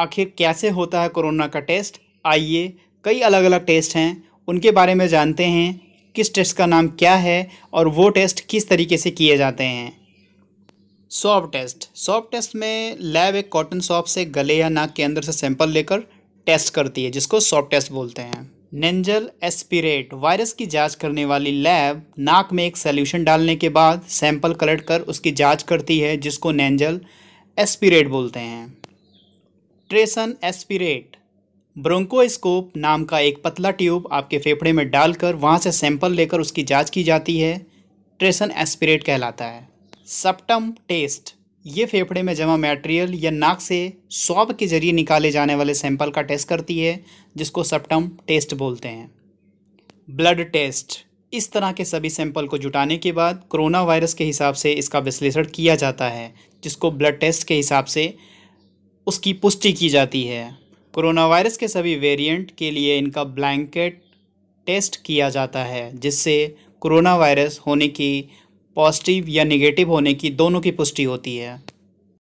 आखिर कैसे होता है कोरोना का टेस्ट आइए कई अलग अलग टेस्ट हैं उनके बारे में जानते हैं किस टेस्ट का नाम क्या है और वो टेस्ट किस तरीके से किए जाते हैं सॉप टेस्ट सॉप टेस्ट में लैब एक कॉटन सॉप से गले या नाक के अंदर से सैंपल लेकर टेस्ट करती है जिसको सॉप टेस्ट बोलते हैं नेंजल एस्पिरेट वायरस की जांच करने वाली लैब नाक में एक सॉल्यूशन डालने के बाद सैंपल कलेक्ट कर उसकी जांच करती है जिसको नेंजल एस्पिरेट बोलते हैं ट्रेसन एस्पिरेट ब्रोंकोस्कोप नाम का एक पतला ट्यूब आपके फेफड़े में डालकर वहाँ से सैंपल लेकर उसकी जांच की जाती है ट्रेसन एस्पिरेट कहलाता है सप्टम टेस्ट ये फेफड़े में जमा मटेरियल या नाक से स्वाब के जरिए निकाले जाने वाले सैंपल का टेस्ट करती है जिसको सप्टम टेस्ट बोलते हैं ब्लड टेस्ट इस तरह के सभी सैंपल को जुटाने के बाद कोरोना वायरस के हिसाब से इसका विश्लेषण किया जाता है जिसको ब्लड टेस्ट के हिसाब से उसकी पुष्टि की जाती है कोरोना वायरस के सभी वेरिएंट के लिए इनका ब्लैंकेट टेस्ट किया जाता है जिससे कोरोना वायरस होने की पॉजिटिव या निगेटिव होने की दोनों की पुष्टि होती है